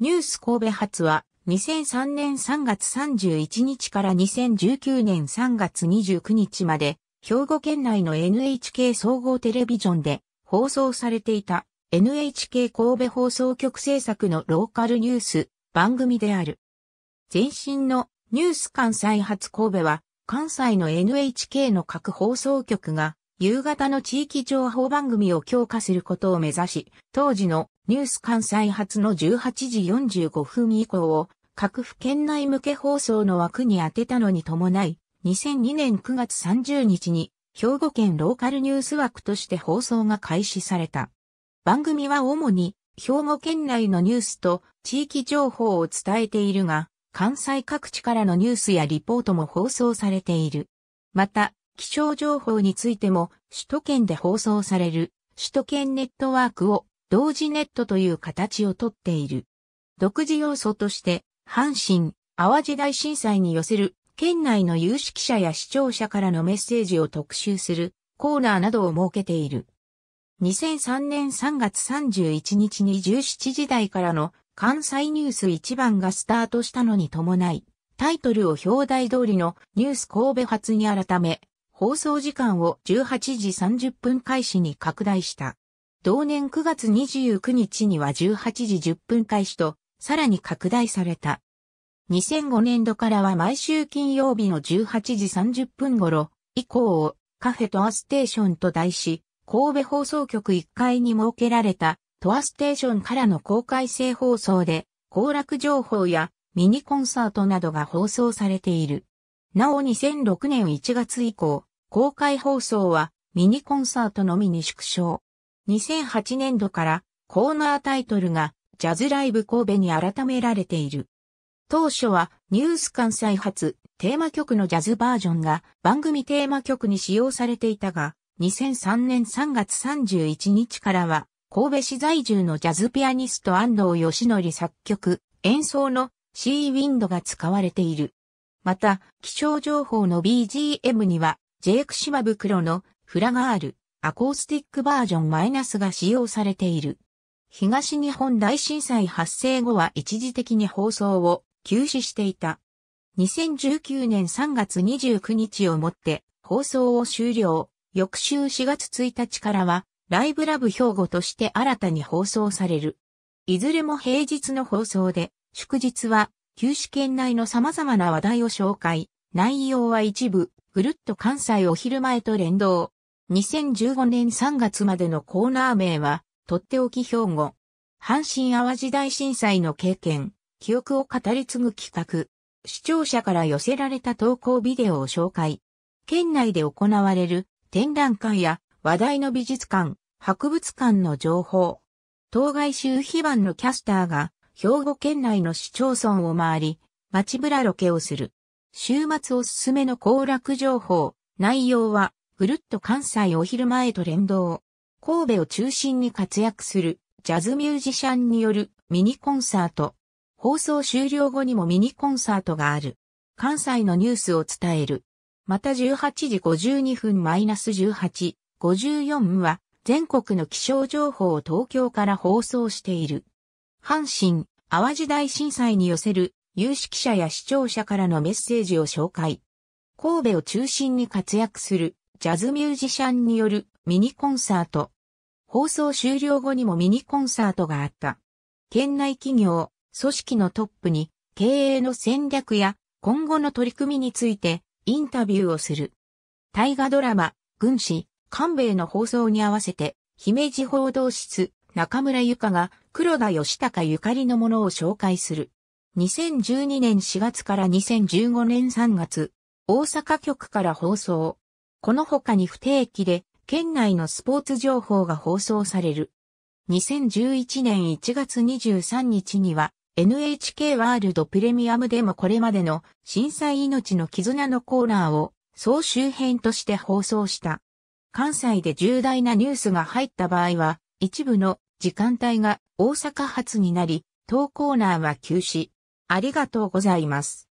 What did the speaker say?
ニュース神戸発は2003年3月31日から2019年3月29日まで兵庫県内の NHK 総合テレビジョンで放送されていた NHK 神戸放送局制作のローカルニュース番組である。前身のニュース関西発神戸は関西の NHK の各放送局が夕方の地域情報番組を強化することを目指し、当時のニュース関西発の18時45分以降を各府県内向け放送の枠に当てたのに伴い、2002年9月30日に兵庫県ローカルニュース枠として放送が開始された。番組は主に兵庫県内のニュースと地域情報を伝えているが、関西各地からのニュースやリポートも放送されている。また、気象情報についても首都圏で放送される首都圏ネットワークを同時ネットという形をとっている。独自要素として、阪神、淡路大震災に寄せる、県内の有識者や視聴者からのメッセージを特集するコーナーなどを設けている。2003年3月31日に17時台からの関西ニュース1番がスタートしたのに伴い、タイトルを表題通りのニュース神戸発に改め、放送時間を18時30分開始に拡大した。同年9月29日には18時10分開始と、さらに拡大された。2005年度からは毎週金曜日の18時30分頃以降をカフェトアステーションと題し、神戸放送局1階に設けられたトアステーションからの公開性放送で、行楽情報やミニコンサートなどが放送されている。なお2006年1月以降、公開放送はミニコンサートのみに縮小。2008年度からコーナータイトルがジャズライブ神戸に改められている。当初はニュース関西発テーマ曲のジャズバージョンが番組テーマ曲に使用されていたが、2003年3月31日からは神戸市在住のジャズピアニスト安藤義則作曲、演奏のシーウィンドが使われている。また、気象情報の BGM には、ジェイクシブクロのフラガール、アコースティックバージョンマイナスが使用されている。東日本大震災発生後は一時的に放送を休止していた。2019年3月29日をもって放送を終了。翌週4月1日からはライブラブ兵庫として新たに放送される。いずれも平日の放送で、祝日は休止。圏内の様々な話題を紹介。内容は一部、ぐるっと関西お昼前と連動。2015年3月までのコーナー名は、とっておき兵庫。阪神淡路大震災の経験、記憶を語り継ぐ企画。視聴者から寄せられた投稿ビデオを紹介。県内で行われる展覧会や話題の美術館、博物館の情報。当該州非番のキャスターが兵庫県内の市町村を回り、街ぶらロケをする。週末おすすめの行楽情報。内容はぐるっと関西お昼前と連動。神戸を中心に活躍するジャズミュージシャンによるミニコンサート。放送終了後にもミニコンサートがある。関西のニュースを伝える。また18時52分マイナス18、54は全国の気象情報を東京から放送している。阪神、淡路大震災に寄せる有識者や視聴者からのメッセージを紹介。神戸を中心に活躍するジャズミュージシャンによるミニコンサート。放送終了後にもミニコンサートがあった。県内企業、組織のトップに経営の戦略や今後の取り組みについてインタビューをする。大河ドラマ、軍師、官兵衛の放送に合わせて、姫路報道室、中村ゆかが黒田義孝ゆかりのものを紹介する。2012年4月から2015年3月、大阪局から放送。この他に不定期で県内のスポーツ情報が放送される。2011年1月23日には NHK ワールドプレミアムでもこれまでの震災命の絆のコーナーを総集編として放送した。関西で重大なニュースが入った場合は一部の時間帯が大阪発になり、当コーナーは休止。ありがとうございます。